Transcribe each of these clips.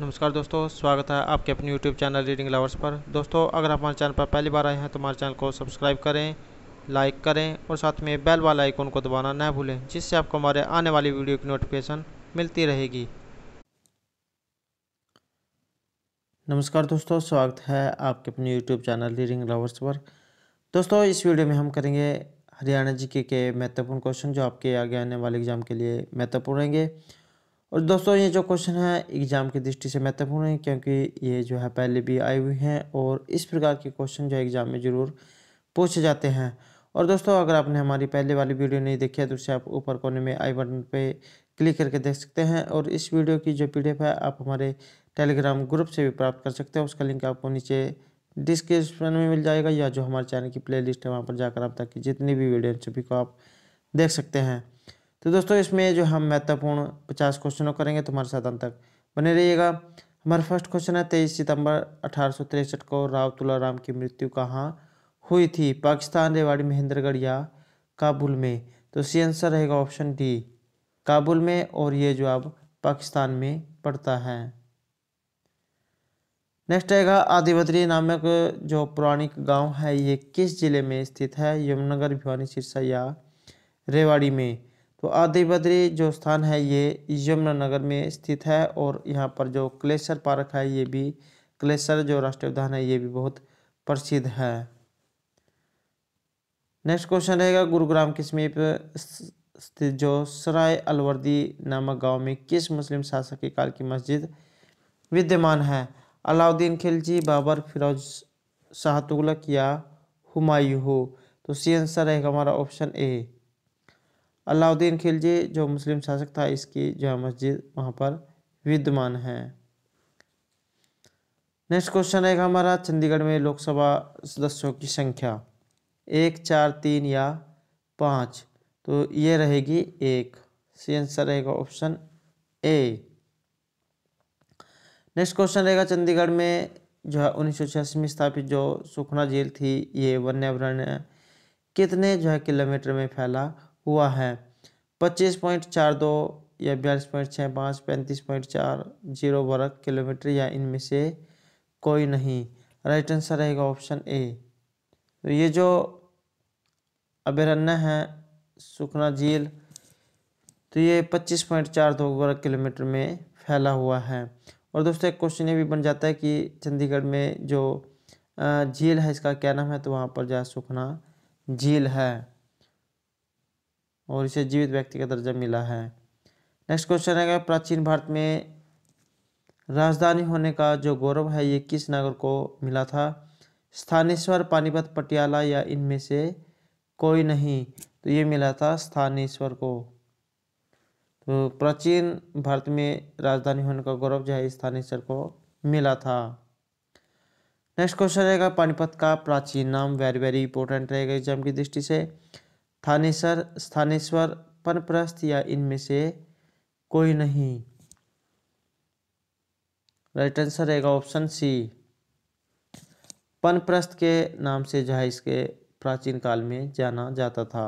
नमस्कार दोस्तों स्वागत है आपके अपने यूट्यूब चैनल रीडिंग लवर्स पर दोस्तों अगर आप हमारे चैनल पर पहली बार आए हैं तो हमारे चैनल को सब्सक्राइब करें लाइक करें और साथ में बेल वाला आइकन को दबाना न भूलें जिससे आपको हमारे आने वाली वीडियो की नोटिफिकेशन मिलती रहेगी नमस्कार दोस्तों स्वागत है आपके अपने यूट्यूब चैनल रीडिंग लवर्स पर दोस्तों इस वीडियो में हम करेंगे हरियाणा जी के महत्वपूर्ण क्वेश्चन जो आपके आगे आने वाले एग्जाम के लिए महत्वपूर्ण रहेंगे और दोस्तों ये जो क्वेश्चन है एग्ज़ाम की दृष्टि से महत्वपूर्ण है क्योंकि ये जो है पहले भी आई हुई हैं और इस प्रकार के क्वेश्चन जो एग्ज़ाम में ज़रूर पूछे जाते हैं और दोस्तों अगर आपने हमारी पहले वाली वीडियो नहीं देखी है तो उसे आप ऊपर कोने में आई बटन पे क्लिक करके देख सकते हैं और इस वीडियो की जो पी है आप हमारे टेलीग्राम ग्रुप से भी प्राप्त कर सकते हैं उसका लिंक आपको नीचे डिस्क्रिप्शन में मिल जाएगा या जो हमारे चैनल की लिस्ट है वहाँ पर जाकर आप तक जितनी भी वीडियो सभी को आप देख सकते हैं तो दोस्तों इसमें जो हम महत्वपूर्ण पचास क्वेश्चनों करेंगे तुम्हारे तो साथ अंत तक बने रहिएगा हमारा फर्स्ट क्वेश्चन है तेईस सितंबर अठारह को राव तुलाराम की मृत्यु कहाँ हुई थी पाकिस्तान रेवाड़ी महेंद्रगढ़ या काबुल में तो सी आंसर रहेगा ऑप्शन डी काबुल में और ये जो अब पाकिस्तान में पड़ता है नेक्स्ट आएगा आदिबद्री नामक जो पौराणिक गांव है ये किस जिले में स्थित है यमुनगर भिवानी सिरसा या रेवाड़ी में तो आदि बद्री जो स्थान है ये यमुनानगर में स्थित है और यहाँ पर जो क्लेशर पार्क है ये भी क्लेशर जो राष्ट्रीय उद्यान है ये भी बहुत प्रसिद्ध है नेक्स्ट क्वेश्चन रहेगा गुरुग्राम के समीप स्थित जो सराय अलवर्दी नामक गांव में किस मुस्लिम शासक के काल की मस्जिद विद्यमान है अलाउद्दीन खिलजी बाबर फिरोज शाह तुगलक या हुमायूं हो तो सी आंसर रहेगा हमारा ऑप्शन ए अलाउद्दीन खिलजी जो मुस्लिम शासक था इसकी जो है मस्जिद वहाँ पर विद्यमान है नेक्स्ट क्वेश्चन है हमारा चंडीगढ़ में लोकसभा सदस्यों की संख्या एक चार तीन या पाँच तो ये रहेगी एक सी आंसर रहेगा ऑप्शन ए नेक्स्ट क्वेश्चन रहेगा चंडीगढ़ में जो है उन्नीस में स्थापित जो सुखना झील थी ये वन्य वन्यवरण कितने जो है किलोमीटर में फैला हुआ है पच्चीस पॉइंट चार दो या बयालीस पॉइंट छः पाँच पैंतीस पॉइंट चार जीरो वर्ग किलोमीटर या इनमें से कोई नहीं राइट आंसर रहेगा ऑप्शन ए तो ये जो अभ्यारण्य है सुखना झील तो ये पच्चीस पॉइंट चार दो वर्ग किलोमीटर में फैला हुआ है और दोस्तों एक क्वेश्चन ये भी बन जाता है कि चंडीगढ़ में जो झील है इसका क्या नाम है तो वहाँ पर जो सुखना झील है और इसे जीवित व्यक्ति का दर्जा मिला है नेक्स्ट क्वेश्चन है प्राचीन भारत में राजधानी होने का जो गौरव है ये किस नगर को मिला था स्थानेश्वर पानीपत पटियाला या इनमें से कोई नहीं तो ये मिला था स्थानेश्वर को तो प्राचीन भारत में राजधानी होने का गौरव जो है स्थानेश्वर को मिला था नेक्स्ट क्वेश्चन रहेगा पानीपत का प्राचीन नाम वेरी वेरी इंपॉर्टेंट रहेगा एग्जाम की दृष्टि से स्थानेश्वर स्थानेश्वर परप्रस्थ या इनमें से कोई नहीं राइट आंसर रहेगा ऑप्शन सी पनप्रस्थ के नाम से जहाँ इसके प्राचीन काल में जाना जाता था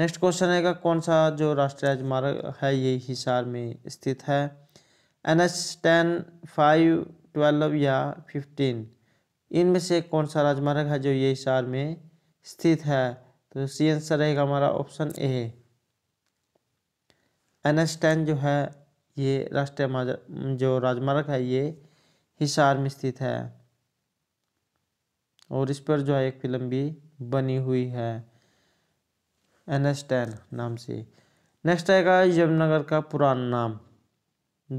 नेक्स्ट क्वेश्चन रहेगा कौन सा जो राष्ट्रीय राजमार्ग है ये हिसार में स्थित है N H ten five twelve या फिफ्टीन इनमें से कौन सा राजमार्ग है जो ये हिसार में स्थित है तो सी आंसर रहेगा हमारा option A N S ten जो है ये राष्ट्रीय जो राजमार्ग है ये हिसार में स्थित है और इस पर जो है एक फिल्म भी बनी हुई है एन एस टेन नाम से नेक्स्ट आएगा यमुनगर का पुराना नाम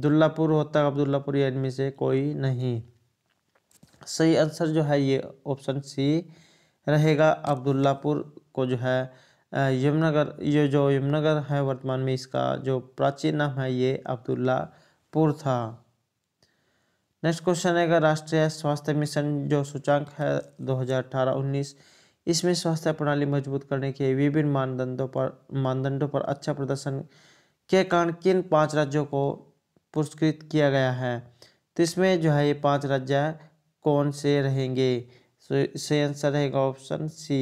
दुल्लापुर होता अब्दुल्लापुर ये से कोई नहीं सही आंसर जो है ये ऑप्शन सी रहेगा अब्दुल्लापुर को जो है यमुनगर ये जो यमुनगर है वर्तमान में इसका जो प्राचीन नाम है ये अब्दुल्लापुर था नेक्स्ट क्वेश्चन है राष्ट्रीय स्वास्थ्य मिशन जो सूचांक है 2018-19 इसमें स्वास्थ्य प्रणाली मजबूत करने के विभिन्न मानदंडों पर मानदंडों पर अच्छा प्रदर्शन के कारण किन पांच राज्यों को पुरस्कृत किया गया है तो इसमें जो है ये पांच राज्य कौन से रहेंगे तो इससे आंसर रहेगा ऑप्शन सी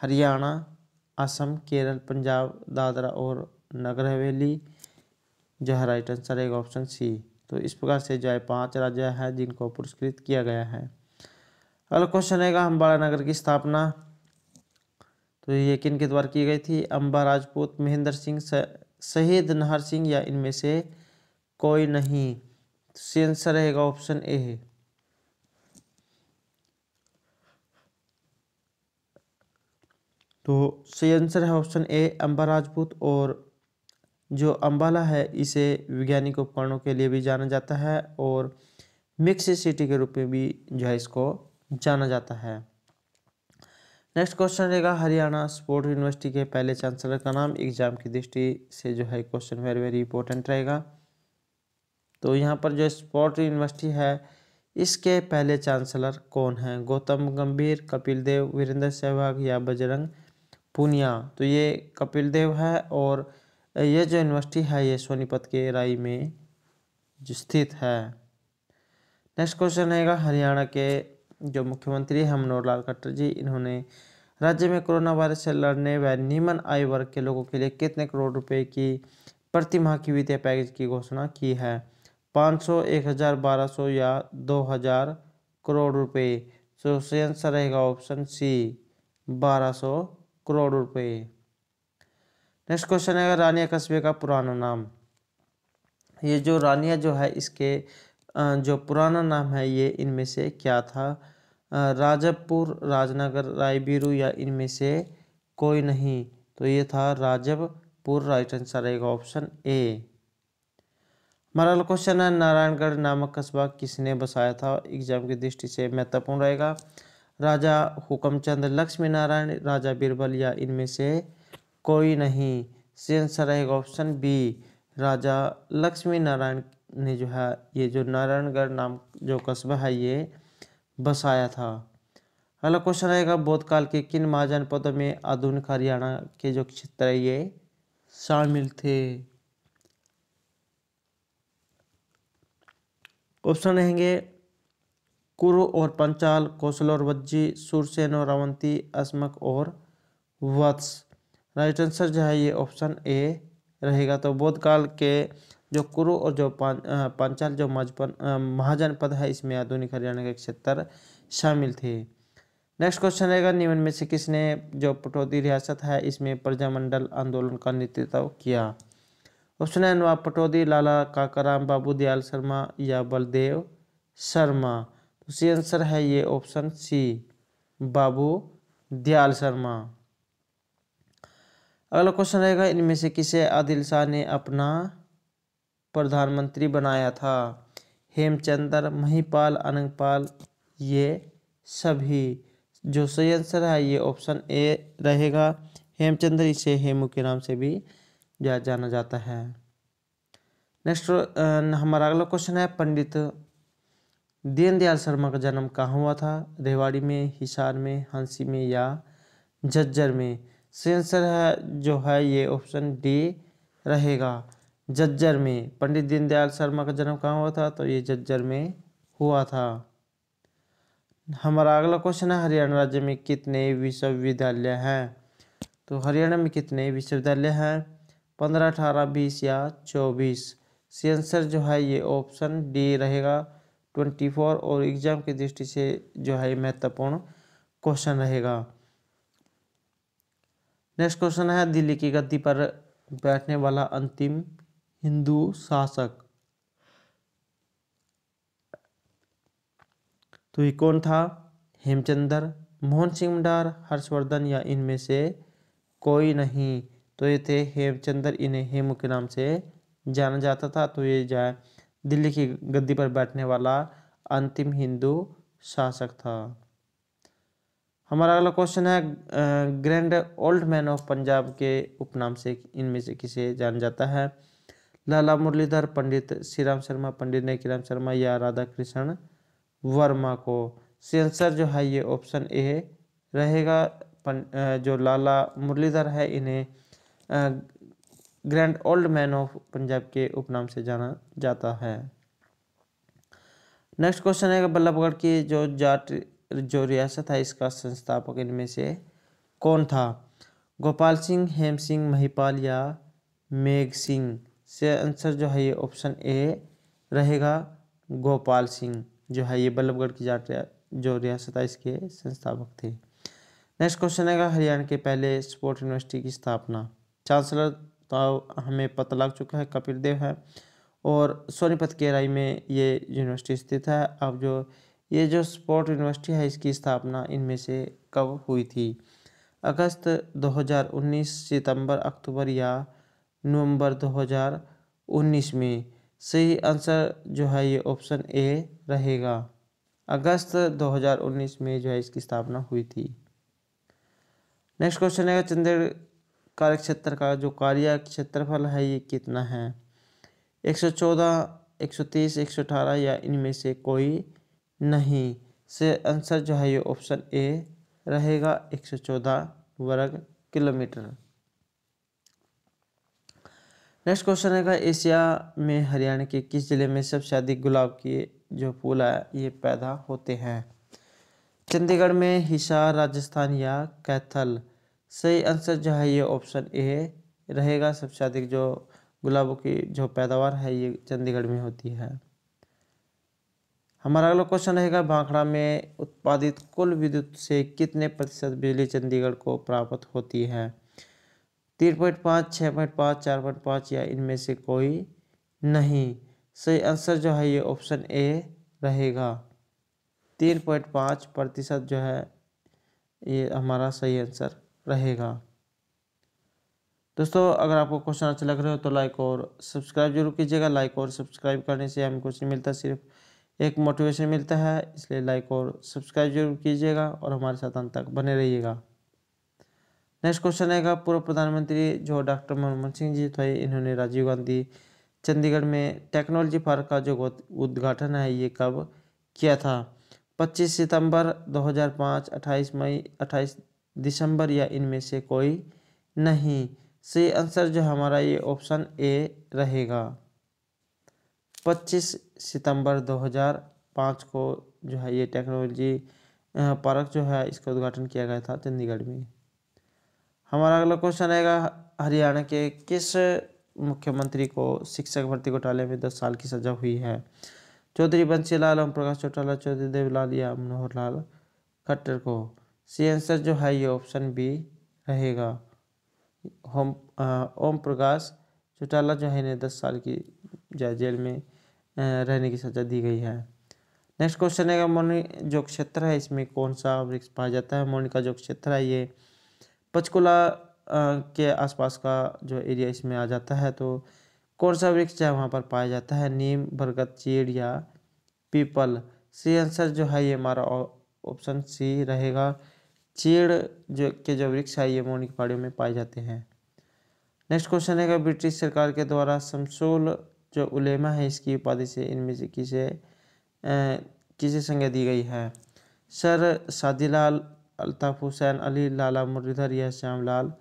हरियाणा असम केरल पंजाब दादरा और नगर हवेली जो है राइट आंसर रहेगा ऑप्शन सी तो इस प्रकार से जो है पाँच राज्य हैं जिनको पुरस्कृत किया गया है अगला क्वेश्चन रहेगा अम्बाड़ा नगर की स्थापना तो ये किन के द्वारा की गई थी अम्बा राजपूत महेंद्र सिंह शहीद नहर सिंह या इनमें से कोई नहीं तो आंसर रहेगा ऑप्शन ए तो सही आंसर है ऑप्शन ए अम्बा राजपूत और जो अम्बाला है इसे वैज्ञानिक उपकरणों के लिए भी जाना जाता है और मिक्स सिटी के रूप में भी जो है इसको जाना जाता है नेक्स्ट क्वेश्चन रहेगा हरियाणा स्पोर्ट यूनिवर्सिटी के पहले चांसलर का नाम एग्जाम की दृष्टि से जो है क्वेश्चन वेरी वेरी इंपॉर्टेंट रहेगा तो यहाँ पर जो स्पोर्ट यूनिवर्सिटी है इसके पहले चांसलर कौन है गौतम गंभीर कपिल देव वीरेंद्र सहवाग या बजरंग पूनिया तो ये कपिल देव है और ये जो यूनिवर्सिटी है ये सोनीपत के राई में स्थित है नेक्स्ट क्वेश्चन रहेगा हरियाणा के जो मुख्यमंत्री हैं मनोहर लाल खट्टर जी इन्होंने राज्य में कोरोना वायरस से लड़ने व निम्न आय वर्ग के लोगों के लिए कितने करोड़ रुपए की प्रतिमाह की वित्तीय पैकेज की घोषणा की है पाँच सौ एक हज़ार बारह सौ या दो हज़ार करोड़ रुपए सो सही आंसर रहेगा ऑप्शन सी बारह सौ करोड़ रुपए नेक्स्ट क्वेश्चन है रानिया कस्बे का पुराना नाम ये जो रानिया जो है इसके जो पुराना नाम है ये इनमें से क्या था राजबपुर राजनगर रायबीरू या इनमें से कोई नहीं तो ये था राजबपुर राइट आंसर रहेगा ऑप्शन ए मरल क्वेश्चन है नारायणगढ़ नामक कस्बा किसने बसाया था एग्जाम की दृष्टि से महत्वपूर्ण रहेगा राजा हुकमचंद लक्ष्मी नारायण राजा बीरबल या इनमें से कोई नहीं आंसर रहेगा ऑप्शन बी राजा लक्ष्मी नारायण ने जो है ये जो नारायणगढ़ नाम जो कस्बा है ये बसाया था अगला क्वेश्चन रहेगा बोधकाल के किन महाजनपदों में आधुनिक हरियाणा के जो क्षेत्र है ये शामिल थे ऑप्शन रहेंगे कुरु और पंचाल कौशल और वज्जी सुरसेन और अवंती अस्मक और वत्स राइट आंसर जो है ये ऑप्शन ए रहेगा तो बौद्ध काल के जो कुरु और जो पंचाल जो मजपन महाजनपद है इसमें आधुनिक हरियाणा के क्षेत्र शामिल थे नेक्स्ट क्वेश्चन रहेगा निम्न में से किसने जो पटौदी रियासत है इसमें प्रजामंडल आंदोलन का नेतृत्व किया ऑप्शन है नवाब पटौदी लाला काकाराम बाबू दयाल शर्मा या बलदेव शर्मा तो सी आंसर है ये ऑप्शन सी बाबू दयाल शर्मा अगला क्वेश्चन रहेगा इनमें से किसे आदिल शाह ने अपना प्रधानमंत्री बनाया था हेमचंद्र महीपाल अनंगपाल ये सभी जो सही आंसर है ये ऑप्शन ए रहेगा हेमचंद्र इसे हेमू के नाम से भी जाना जाता है नेक्स्ट हमारा अगला क्वेश्चन है पंडित दीनदयाल शर्मा का जन्म कहाँ हुआ था रेवाड़ी में हिसार में हंसी में या झज्जर में सेंसर है जो है ये ऑप्शन डी रहेगा जज्जर में पंडित दीनदयाल शर्मा का जन्म कहाँ हुआ था तो ये जज्जर में हुआ था हमारा अगला क्वेश्चन है हरियाणा राज्य में कितने विश्वविद्यालय हैं तो हरियाणा में कितने विश्वविद्यालय हैं पंद्रह अठारह बीस या चौबीस सेंसर जो है ये ऑप्शन डी रहेगा ट्वेंटी फोर और एग्ज़ाम की दृष्टि से जो है महत्वपूर्ण क्वेश्चन रहेगा नेक्स्ट क्वेश्चन है दिल्ली की गद्दी पर बैठने वाला अंतिम हिंदू शासक तो ये कौन था हेमचंदर मोहन सिंह मंडार हर्षवर्धन या इनमें से कोई नहीं तो ये थे हेमचंदर इन्हें हेमू के नाम से जाना जाता था तो ये जाए दिल्ली की गद्दी पर बैठने वाला अंतिम हिंदू शासक था हमारा अगला क्वेश्चन है grand old man of Punjab के उपनाम से इनमें से किसे जाना जाता है लाला मुरलीधर पंडित श्री राम शर्मा पंडित नेकी राम शर्मा या राधा कृष्ण वर्मा को सेंसर जो है ये ऑप्शन ए रहेगा जो लाला मुरलीधर है इन्हें grand old man of Punjab के उपनाम से जाना जाता है नेक्स्ट क्वेश्चन है बल्लभगढ़ की जो जाट जो रियासत है इसका संस्थापक इनमें से कौन था गोपाल सिंह हेम सिंह महिपाल या मेघ सिंह से आंसर जो है ये ऑप्शन ए रहेगा गोपाल सिंह जो है ये बल्लभगढ़ की जाट जो रियासत है इसके संस्थापक थे नेक्स्ट क्वेश्चन है हरियाणा के पहले स्पोर्ट यूनिवर्सिटी की स्थापना चांसलर तो हमें पता लग चुका है कपिल देव है और सोनीपत के राय में ये यूनिवर्सिटी स्थित है अब जो ये जो स्पोर्ट यूनिवर्सिटी है इसकी स्थापना इनमें से कब हुई थी अगस्त 2019 सितंबर अक्टूबर या नवंबर 2019 में सही आंसर जो है ये ऑप्शन ए रहेगा अगस्त 2019 में जो है इसकी स्थापना हुई थी नेक्स्ट क्वेश्चन है चंद्र कार्य क्षेत्र का जो कार्य क्षेत्रफल है ये कितना है 114, 130, 118 या इनमें से कोई नहीं से आंसर जो है ये ऑप्शन ए रहेगा 114 वर्ग किलोमीटर नेक्स्ट क्वेश्चन है एशिया में हरियाणा के किस जिले में सबसे अधिक गुलाब के जो फूल है ये पैदा होते हैं चंडीगढ़ में हिसार राजस्थान या कैथल सही आंसर जो है ये ऑप्शन ए रहेगा सबसे अधिक जो गुलाबों की जो पैदावार है ये चंडीगढ़ में होती है हमारा अगला क्वेश्चन रहेगा भाखड़ा में उत्पादित कुल विद्युत से कितने प्रतिशत बिजली चंडीगढ़ को प्राप्त होती है तीन पॉइंट पाँच छः पॉइंट पाँच चार पॉइंट पाँच या इनमें से कोई नहीं सही आंसर जो है ये ऑप्शन ए रहेगा तीन पॉइंट पाँच प्रतिशत जो है ये हमारा सही आंसर रहेगा दोस्तों अगर आपको क्वेश्चन अच्छे लग रहे हो तो लाइक और सब्सक्राइब जरूर कीजिएगा लाइक और सब्सक्राइब करने से हमें कुछ नहीं मिलता सिर्फ एक मोटिवेशन मिलता है इसलिए लाइक और सब्सक्राइब जरूर कीजिएगा और हमारे साथ अंत तक बने रहिएगा नेक्स्ट क्वेश्चन आएगा पूर्व प्रधानमंत्री जो डॉक्टर मनमोहन सिंह जी थे इन्होंने राजीव गांधी चंडीगढ़ में टेक्नोलॉजी पार्क का जो उद्घाटन है ये कब किया था पच्चीस सितंबर पाँच अट्ठाईस मई अट्ठाईस दिसंबर या इनमें से कोई नहीं सही आंसर जो हमारा ये ऑप्शन ए रहेगा 25 सितंबर 2005 को जो है ये टेक्नोलॉजी पार्क जो है इसका उद्घाटन किया गया था चंडीगढ़ में हमारा अगला क्वेश्चन आएगा हरियाणा के किस मुख्यमंत्री को शिक्षक भर्ती घोटाले में दस साल की सजा हुई है चौधरी बंसीलाल ओम प्रकाश चौटाला चौधरी देवलाल या मनोहर लाल खट्टर को सी आंसर जो है ये ऑप्शन बी रहेगा होम ओम प्रकाश चौटाला जो है इन्हें दस साल की जेल में रहने की सजा दी गई है नेक्स्ट क्वेश्चन है मोनि जो क्षेत्र है इसमें कौन सा वृक्ष पाया जाता है मोनिका जो क्षेत्र है ये पचकुला के आसपास का जो एरिया इसमें आ जाता है तो कौन सा वृक्ष है वहाँ पर पाया जाता है नीम बरगद चीड़ या पीपल सी आंसर जो है ये हमारा ऑप्शन सी रहेगा चीड़ जो के जो वृक्ष है ये मौनिक पहाड़ियों में पाए जाते हैं नेक्स्ट क्वेश्चन है ब्रिटिश सरकार के द्वारा समसोल जो उलेमा है इसकी उपाधि से इनमें से किसे किसे संज्ञा दी गई है सर सादीलाल अल्ताफ हुसैन अली लाला मुरलीधर या श्याम लाल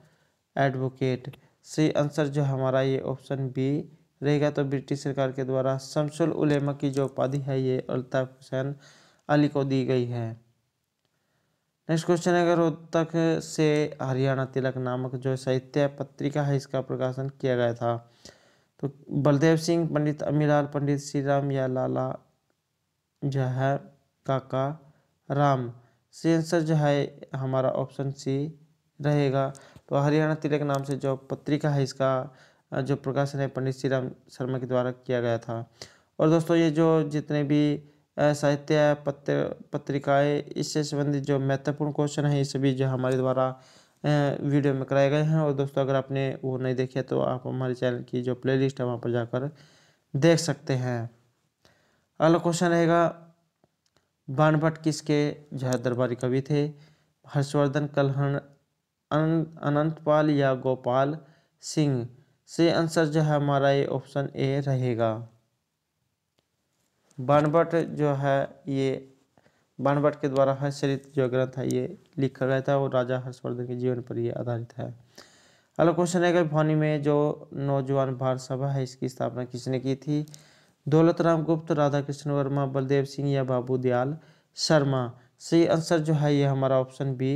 एडवोकेट सही आंसर जो हमारा ये ऑप्शन बी रहेगा तो ब्रिटिश सरकार के द्वारा शमसुल उलेमा की जो उपाधि है ये अल्ताफ हुसैन अली को दी गई है नेक्स्ट क्वेश्चन है रोहतक से हरियाणा तिलक नामक जो साहित्य पत्रिका है इसका प्रकाशन किया गया था तो बलदेव सिंह पंडित अमीलाल पंडित श्री राम या लाला जो है काका राम से आंसर जो है हमारा ऑप्शन सी रहेगा तो हरियाणा तिलक नाम से जो पत्रिका है इसका जो प्रकाशन है पंडित श्री राम शर्मा के द्वारा किया गया था और दोस्तों ये जो जितने भी साहित्य पत्र पत्रिकाएँ इससे संबंधित जो महत्वपूर्ण क्वेश्चन हैं ये सभी जो हमारे द्वारा वीडियो में कराए गए हैं और दोस्तों अगर आपने वो नहीं देखे तो आप हमारे चैनल की जो प्लेलिस्ट है वहाँ पर जाकर देख सकते हैं अगला क्वेश्चन रहेगा भट्ट किसके जहर दरबारी कवि थे हर्षवर्धन कलहन अनंतपाल या गोपाल सिंह से आंसर जो है हमारा ये ऑप्शन ए रहेगा बाणभट्ट जो है ये बाणभट्ट के द्वारा हर्षरित जो ग्रंथ है ये लिखा गया था और राजा हर्षवर्धन के जीवन पर ये आधारित है अगला क्वेश्चन है कि भवानी में जो नौजवान भारत सभा है इसकी स्थापना किसने की थी दौलत राम गुप्त राधा कृष्ण वर्मा बलदेव सिंह या बाबू दयाल शर्मा सही आंसर जो है ये हमारा ऑप्शन बी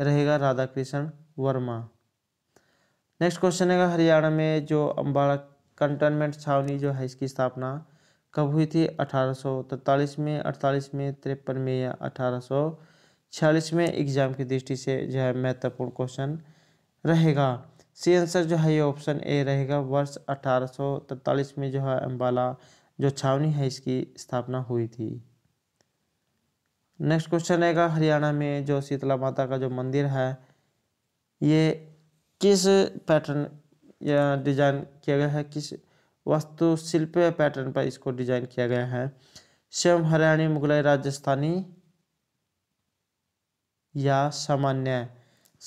रहेगा राधा कृष्ण वर्मा नेक्स्ट क्वेश्चन है हरियाणा में जो अम्बाड़ा कंटेनमेंट छावनी जो है इसकी स्थापना कब हुई थी अठारह में अड़तालीस में तिरपन में या अठारह छियालीस में एग्जाम की दृष्टि से जो है महत्वपूर्ण क्वेश्चन रहेगा सी आंसर जो है ये ऑप्शन ए रहेगा वर्ष अठारह में जो है अम्बाला जो छावनी है इसकी स्थापना हुई थी नेक्स्ट क्वेश्चन रहेगा हरियाणा में जो शीतला माता का जो मंदिर है ये किस पैटर्न या डिजाइन किया गया है किस वास्तुशिल्प पैटर्न पर इसको डिजाइन किया गया है स्वयं हरियाणी मुगलाई राजस्थानी या सामान्य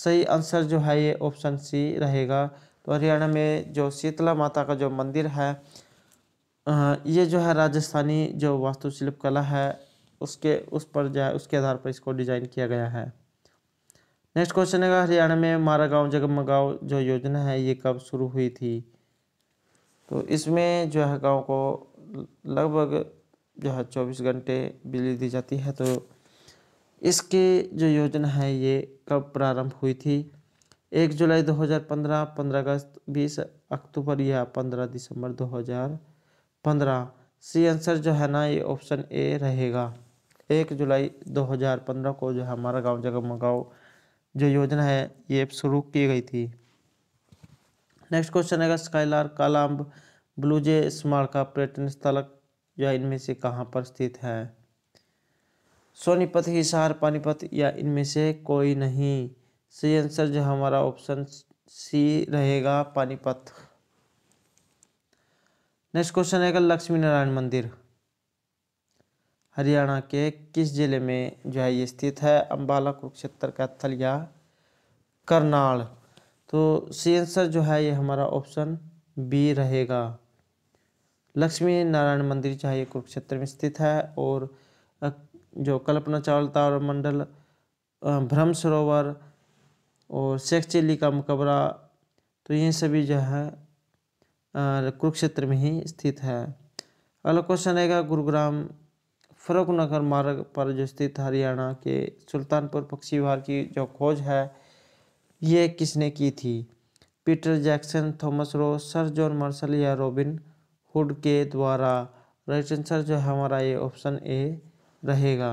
सही आंसर जो है ये ऑप्शन सी रहेगा तो हरियाणा में जो शीतला माता का जो मंदिर है ये जो है राजस्थानी जो वास्तुशिल्प कला है उसके उस पर जो है उसके आधार पर इसको डिजाइन किया गया है नेक्स्ट क्वेश्चन है हरियाणा में मारा गाँव जगमगाँव जो योजना है ये कब शुरू हुई थी तो इसमें जो है गाँव को लगभग जो है चौबीस घंटे बिजली दी जाती है तो इसके जो योजना है ये कब प्रारंभ हुई थी एक जुलाई 2015 15 अगस्त 20 अक्टूबर या 15 दिसंबर 2015 सी आंसर जो है ना ये ऑप्शन ए रहेगा एक जुलाई 2015 को जो हमारा गांव जगमगांव जो योजना है ये शुरू की गई थी नेक्स्ट क्वेश्चन है स्काईलार कालाम्ब ब्लूजे स्मारक का पर्यटन स्थल या इनमें से कहाँ पर स्थित है सोनीपत हिसार पानीपत या इनमें से कोई नहीं सही आंसर जो हमारा ऑप्शन सी रहेगा पानीपत नेक्स्ट क्वेश्चन है लक्ष्मी नारायण मंदिर हरियाणा के किस जिले में जो है ये स्थित है अम्बाला कुरुक्षेत्र का स्थल या करनाल तो सी आंसर जो है ये हमारा ऑप्शन बी रहेगा लक्ष्मी नारायण मंदिर चाहिए कुरुक्षेत्र में स्थित है और जो कल्पना चावल तार मंडल भ्रम सरोवर और शेख चिल्ली का मकबरा तो ये सभी जो है कुरुक्षेत्र में ही स्थित है अगला क्वेश्चन रहेगा गुरुग्राम नगर मार्ग पर जो स्थित हरियाणा के सुल्तानपुर पक्षी विहार की जो खोज है ये किसने की थी Peter Jackson Thomas Roe sir John Marshall या रॉबिन हुड के द्वारा राइट आंसर जो है हमारा ये ऑप्शन ए रहेगा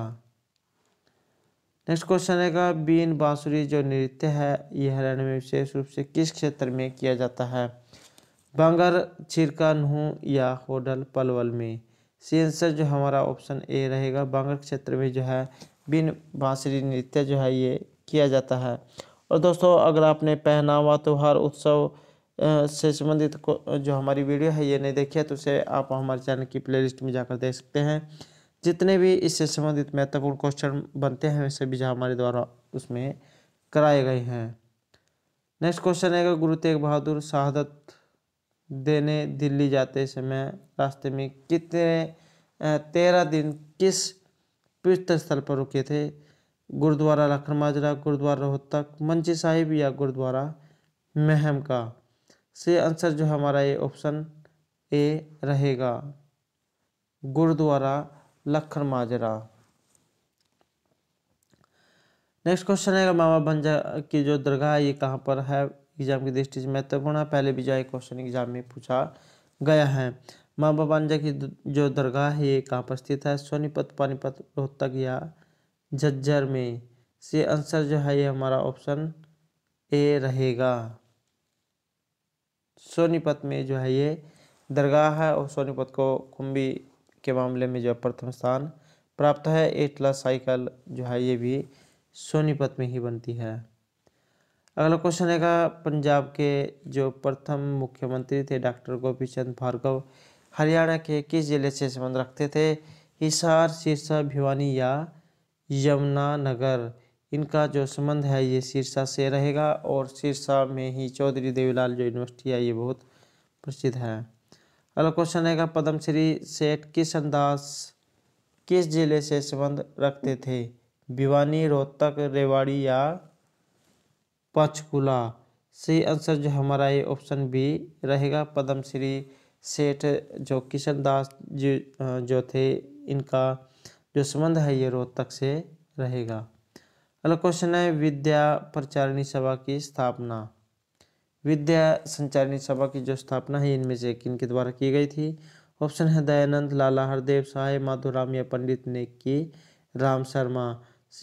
नेक्स्ट क्वेश्चन है बीन बांसुरी जो नृत्य है यह हरियाणा में विशेष रूप से किस क्षेत्र में किया जाता है बांगर छिरका नूह या होडल पलवल में सी आंसर जो हमारा ऑप्शन ए रहेगा बांगर क्षेत्र में जो है बीन बांसुरी नृत्य जो है ये किया जाता है और दोस्तों अगर आपने पहनावा त्यौहार तो उत्सव से संबंधित जो हमारी वीडियो है ये नहीं देखी है तो उसे आप हमारे चैनल की प्लेलिस्ट में जाकर देख सकते हैं जितने भी इससे संबंधित महत्वपूर्ण क्वेश्चन बनते हैं वैसे भी जहाँ हमारे द्वारा उसमें कराए गए हैं नेक्स्ट क्वेश्चन है गुरु तेग बहादुर शहादत देने दिल्ली जाते समय रास्ते में कितने तेरह दिन किस तीर्थ स्थल पर रुके थे गुरुद्वारा लखन माजरा गुरुद्वारा रोहतक मंजी साहिब या गुरुद्वारा महम का से आंसर जो हमारा ये ऑप्शन ए रहेगा गुरुद्वारा लखन माजरा नेक्स्ट क्वेश्चन है मामा भंजा की जो दरगाह है ये कहाँ पर है एग्जाम की दृष्टि से महत्वपूर्ण है पहले भी जो है क्वेश्चन एग्जाम में पूछा गया है मामा भंजा की जो दरगाह है ये कहाँ पर स्थित है सोनीपत पानीपत रोहतक या झज्जर में से आंसर जो है ये हमारा ऑप्शन ए रहेगा सोनीपत में जो है ये दरगाह है और सोनीपत को कुंभी के मामले में जो प्रथम स्थान प्राप्त है एटला साइकिल जो है ये भी सोनीपत में ही बनती है अगला क्वेश्चन है पंजाब के जो प्रथम मुख्यमंत्री थे डॉक्टर गोपी चंद भार्गव हरियाणा के किस जिले से संबंध रखते थे हिसार सिरसा भिवानी या यमुनानगर इनका जो संबंध है ये सिरसा से रहेगा और सिरसा में ही चौधरी देवीलाल जो यूनिवर्सिटी है ये बहुत प्रसिद्ध है अगला क्वेश्चन रहेगा पद्मश्री सेठ किशन दास किस जिले से संबंध रखते थे भिवानी रोहतक रेवाड़ी या पंचकूला सही आंसर जो हमारा ये ऑप्शन बी रहेगा पद्मश्री सेठ जो किशन दास जी जो थे इनका जो संबंध है ये रोहतक से रहेगा अगला क्वेश्चन है विद्या प्रचारिणी सभा की स्थापना विद्या संचारिणी सभा की जो स्थापना है इनमें से के द्वारा की गई थी ऑप्शन है दयानंद लाला हरदेव सहाय माधुराम या पंडित ने की राम शर्मा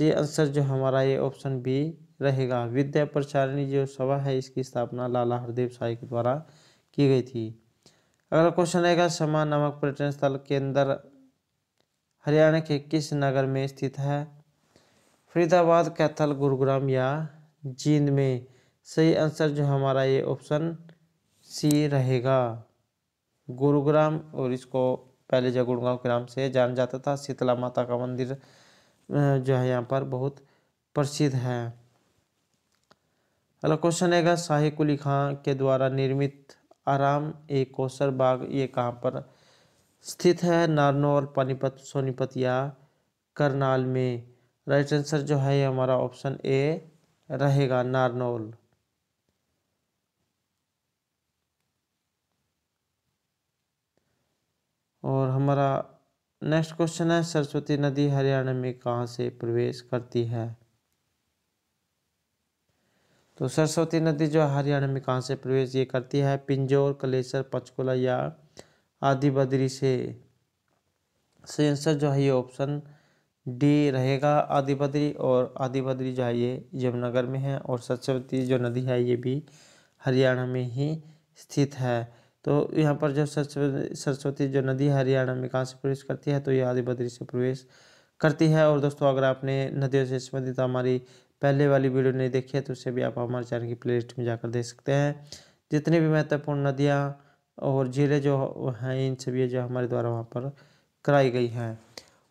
ये आंसर जो हमारा ये ऑप्शन बी रहेगा विद्या प्रचारिणी जो सभा है इसकी स्थापना लाला हरदेव साहे के द्वारा की गई थी अगला क्वेश्चन रहेगा समा नामक पर्यटन स्थल के अंदर हरियाणा के किस नगर में स्थित है फरीदाबाद कैथल गुरुग्राम या जींद में सही आंसर जो हमारा ये ऑप्शन सी रहेगा गुरुग्राम और इसको पहले जो गुड़गांव के नाम से जाना जाता था शीतला माता का मंदिर जो है यहाँ पर बहुत प्रसिद्ध है अगला क्वेश्चन है शाही कुली खां के द्वारा निर्मित आराम एक कौशर बाग ये कहाँ पर स्थित है नारनौल पानीपत सोनीपत या करनाल में राइट आंसर जो है हमारा ऑप्शन ए रहेगा नारनौल और हमारा नेक्स्ट क्वेश्चन है सरस्वती नदी हरियाणा में कहाँ से प्रवेश करती है तो सरस्वती नदी जो हरियाणा में कहाँ से प्रवेश ये करती है पिंजोर कलेसर पंचकुला या आदि बद्री से आंसर जो है ये ऑप्शन डी रहेगा आदि बद्री और आदि बद्री जो है ये यमुनानगर में है और सरस्वती जो नदी है ये भी हरियाणा में ही स्थित है तो यहाँ पर जब सरस्वती जो नदी है हरियाणा में कहाँ से प्रवेश करती है तो ये आदि बद्री से प्रवेश करती है और दोस्तों अगर आपने नदियों से संबंधित हमारी पहले वाली वीडियो नहीं देखी है तो उसे भी आप हमारे चैनल की लिस्ट में जाकर देख सकते हैं जितनी भी महत्वपूर्ण नदियाँ और झीलें जो हैं इन सभी जो हमारे द्वारा वहाँ पर कराई गई हैं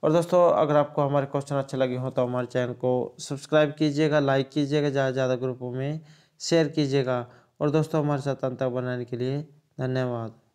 और दोस्तों अगर आपको हमारे क्वेश्चन अच्छे लगे हों तो हमारे चैनल को सब्सक्राइब कीजिएगा लाइक कीजिएगा ज़्यादा से ज़्यादा ग्रुपों में शेयर कीजिएगा और दोस्तों हमारे साथ अंतर बनाने के लिए धन्यवाद